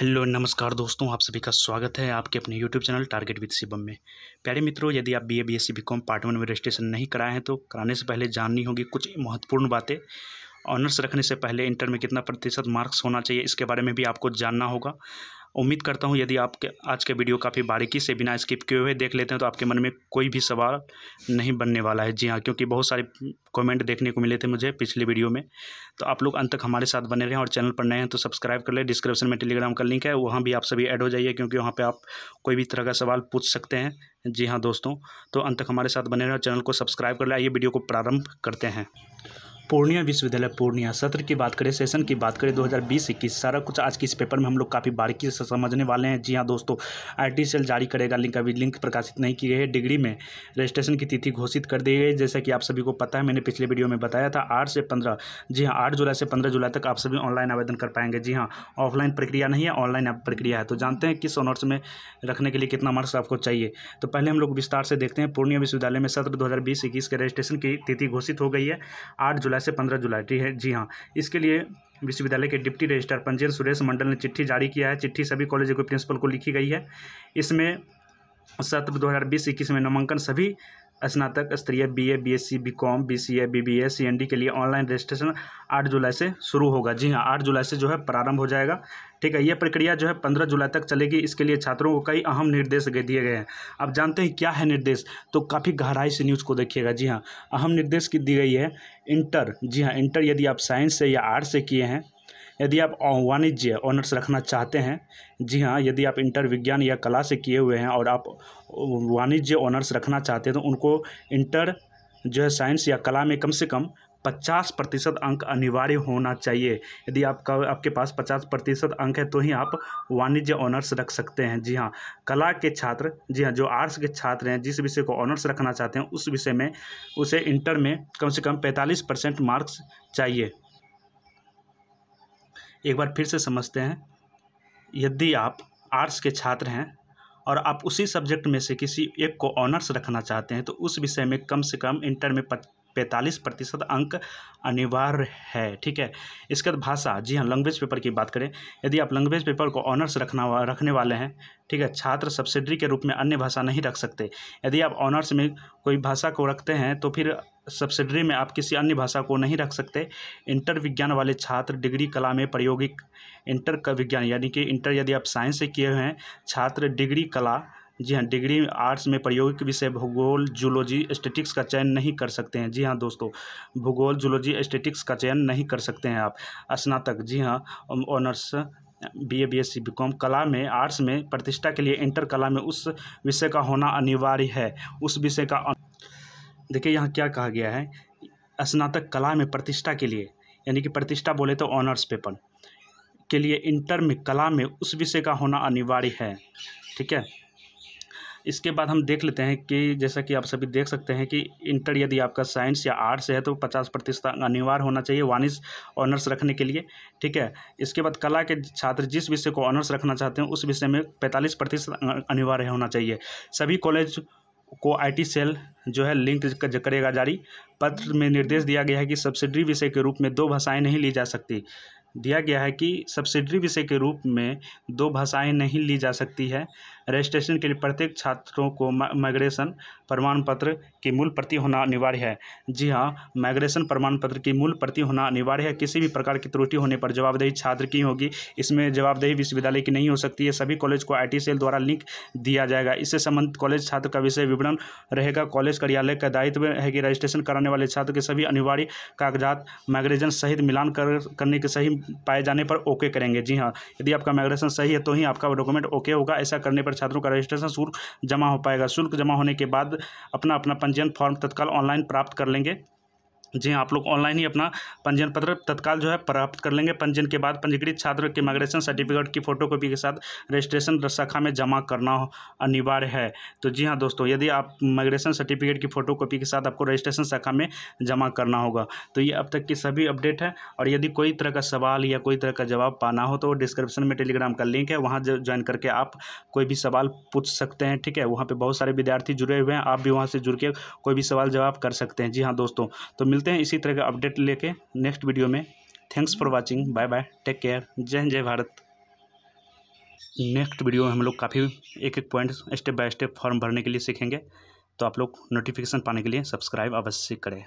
hello नमस्कार दोस्तों आप सभी का स्वागत है आपके अपने YouTube channel target with Shivam में प्यारे मित्रों यदि आप BA BSc BCom part one में रजिस्ट्रेशन नहीं कराए हैं तो कराने से पहले जाननी होगी कुछ महत्वपूर्ण बातें ऑनर्स रखने से पहले इंटर में कितना प्रतिशत मार्क्स होना चाहिए इसके बारे में भी आपको जानना होगा उम्मीद करता हूँ यदि आपके आज के वीडियो काफ़ी बारीकी से बिना स्किप किए हुए देख लेते हैं तो आपके मन में कोई भी सवाल नहीं बनने वाला है जी हाँ क्योंकि बहुत सारे कमेंट देखने को मिले थे मुझे पिछले वीडियो में तो आप लोग अंत तक हमारे साथ बने रहें और चैनल पर नए हैं तो सब्सक्राइब कर ले डिस्क्रिप्शन में टेलीग्राम का लिंक है वहाँ भी आप सभी ऐड हो जाइए क्योंकि वहाँ पर आप कोई भी तरह का सवाल पूछ सकते हैं जी हाँ दोस्तों तो अंत तक हमारे साथ बने रहें और चैनल को सब्सक्राइब कर लें आइए वीडियो को प्रारंभ करते हैं पूर्णिया विश्वविद्यालय पूर्णिया सत्र की बात करें सेशन की बात करें 2020 इक्कीस सारा कुछ आज के इस पेपर में हम लोग काफ़ी बारीकी से समझने वाले हैं जी हाँ दोस्तों आई सेल जारी करेगा लिंक अभी लिंक प्रकाशित नहीं की गई है डिग्री में रजिस्ट्रेशन की तिथि घोषित कर दी गई जैसा कि आप सभी को पता है मैंने पिछले वीडियो में बताया था आठ से पंद्रह जी हाँ आठ जुलाई से पंद्रह जुलाई तक आप सभी ऑनलाइन आवेदन कर पाएंगे जी हाँ ऑफलाइन प्रक्रिया नहीं है ऑनलाइन प्रक्रिया है तो जानते हैं किस ऑनर्स में रखने के लिए कितना मार्क्स आपको चाहिए तो पहले हम लोग विस्तार से देखते हैं पूर्णिया विश्वविद्यालय में सत्र दो हज़ार के रजिस्ट्रेशन की तिथि घोषित हो गई है आठ जुलाई जुलाई से पंद्रह जुलाई ठीक है जी हाँ इसके लिए विश्वविद्यालय के डिप्टी रजिस्ट्रार पंजीयन सुरेश मंडल ने चिट्ठी जारी किया है चिट्ठी सभी कॉलेजों के प्रिंसिपल को लिखी गई है इसमें सत्र दो हज़ार में नामांकन सभी स्नातक स्तरीय B A B S C B com B C A B A C N D के लिए ऑनलाइन रजिस्ट्रेशन आठ जुलाई से शुरू होगा जी हाँ आठ जुलाई से जो है प्रारंभ हो जाएगा ठीक है यह प्रक्रिया जो है पंद्रह जुलाई तक चलेगी इसके लिए छात्रों को कई अहम निर्देश दिए गए हैं अब जानते हैं क्या है निर्देश तो काफ़ी गहराई से न्यूज़ को देखिएगा जी हाँ अहम निर्देश की दी गई है इंटर जी हाँ इंटर यदि आप साइंस से या आर्ट्स से किए हैं यदि आप वाणिज्य ऑनर्स रखना चाहते हैं जी हाँ यदि आप इंटर विज्ञान या कला से किए हुए हैं और आप वाणिज्य ऑनर्स रखना चाहते हैं तो उनको इंटर जो है साइंस या कला में कम से कम पचास प्रतिशत अंक अनिवार्य होना चाहिए यदि आपका आपके पास पचास प्रतिशत अंक है तो ही आप वाणिज्य ऑनर्स रख सकते हैं जी हाँ कला के छात्र जी हाँ जो आर्ट्स के छात्र हैं जिस विषय को ऑनर्स रखना चाहते हैं उस विषय में उसे इंटर में कम से कम पैंतालीस परसेंट मार्क्स चाहिए एक बार फिर से समझते हैं यदि आप आर्ट्स के छात्र हैं और आप उसी सब्जेक्ट में से किसी एक को ऑनर्स रखना चाहते हैं तो उस विषय में कम से कम इंटर में पैंतालीस प्रतिशत अंक अनिवार्य है ठीक है इसके बाद भाषा जी हाँ लैंग्वेज पेपर की बात करें यदि आप लैंग्वेज पेपर को ऑनर्स रखना वा, रखने वाले हैं ठीक है छात्र सब्सिडरी के रूप में अन्य भाषा नहीं रख सकते यदि आप ऑनर्स में कोई भाषा को रखते हैं तो फिर सब्सिडरी में आप किसी अन्य भाषा को नहीं रख सकते इंटर विज्ञान वाले छात्र डिग्री कला में प्रायोगिक इंटर का विज्ञान यानी कि इंटर यदि आप साइंस से किए हुए हैं छात्र डिग्री कला जी हाँ डिग्री आर्ट्स में प्रायोगिक विषय भूगोल जूलॉजी स्टेटिक्स का चयन नहीं कर सकते हैं जी हाँ दोस्तों भूगोल जूलॉजी स्टेटिक्स का चयन नहीं कर सकते हैं आप स्नातक जी हाँ honours B A B S C B com कला में आर्ट्स में प्रतिष्ठा के लिए इंटर कला में उस विषय का होना अनिवार्य है उस विषय का देखिए यहाँ क्या कहा गया है स्नातक कला में प्रतिष्ठा के लिए यानी कि प्रतिष्ठा बोले तो ऑनर्स पेपर के लिए इंटर में कला में उस विषय का होना अनिवार्य है ठीक है इसके बाद हम देख लेते हैं कि जैसा कि आप सभी देख सकते हैं कि इंटर यदि आपका साइंस या आर्ट्स है तो पचास प्रतिशत अनिवार्य होना चाहिए वाणिज्य ऑनर्स रखने के लिए ठीक है इसके बाद कला के छात्र जिस विषय को ऑनर्स रखना चाहते हैं उस विषय में पैंतालीस प्रतिशत अनिवार्य होना चाहिए सभी कॉलेज को आईटी सेल जो है लिंक करेगा जारी पत्र में निर्देश दिया गया है कि सब्सिडी विषय के रूप में दो भाषाएं नहीं ली जा सकती दिया गया है कि सब्सिडी विषय के रूप में दो भाषाएं नहीं ली जा सकती है रजिस्ट्रेशन के लिए प्रत्येक छात्रों को माइग्रेशन प्रमाण पत्र की मूल प्रति होना अनिवार्य है जी हाँ माइग्रेशन प्रमाण पत्र की मूल प्रति होना अनिवार्य है किसी भी प्रकार की त्रुटि होने पर जवाबदेही छात्र की होगी इसमें जवाबदेही विश्वविद्यालय की नहीं हो सकती है सभी कॉलेज को आई सेल द्वारा लिंक दिया जाएगा इससे संबंधित कॉलेज छात्र का विषय विवरण रहेगा कॉलेज कार्यालय का दायित्व है कि रजिस्ट्रेशन कराने वाले छात्र के सभी अनिवार्य कागजात माइग्रेशन सहित मिलान कर करने के सही पाए जाने पर ओके करेंगे जी हाँ यदि आपका माइग्रेशन सही है तो ही आपका डॉक्यूमेंट ओके होगा ऐसा करने पर छात्रों का रजिस्ट्रेशन शुल्क जमा हो पाएगा शुल्क जमा होने के बाद अपना अपना पंजीयन फॉर्म तत्काल ऑनलाइन प्राप्त कर लेंगे जी हाँ, आप लोग ऑनलाइन ही अपना पंजीयन पत्र तत्काल जो है प्राप्त कर लेंगे पंजीयन के बाद पंजीकृत छात्र के माइग्रेशन सर्टिफिकेट की फोटोकॉपी के साथ रजिस्ट्रेशन शाखा में जमा करना अनिवार्य है तो जी हाँ दोस्तों यदि आप माइग्रेशन सर्टिफिकेट की फ़ोटो कॉपी के साथ आपको रजिस्ट्रेशन शाखा में जमा करना होगा तो ये अब तक की सभी अपडेट है और यदि कोई तरह का सवाल या कोई तरह का जवाब पाना हो तो डिस्क्रिप्शन में टेलीग्राम का लिंक है वहाँ ज्वाइन करके आप कोई भी सवाल पूछ सकते हैं ठीक है वहाँ पर बहुत सारे विद्यार्थी जुड़े हुए हैं आप भी वहाँ से जुड़ के कोई भी सवाल जवाब कर सकते हैं जी हाँ दोस्तों तो मिलते मिलते हैं इसी तरह का अपडेट लेके नेक्स्ट वीडियो में thanks for watching bye bye take care जय जय भारत नेक्स्ट वीडियो में हम लोग काफ़ी एक एक point step by step form भरने के लिए सीखेंगे तो आप लोग नोटिफिकेशन पाने के लिए सब्सक्राइब अवश्य करें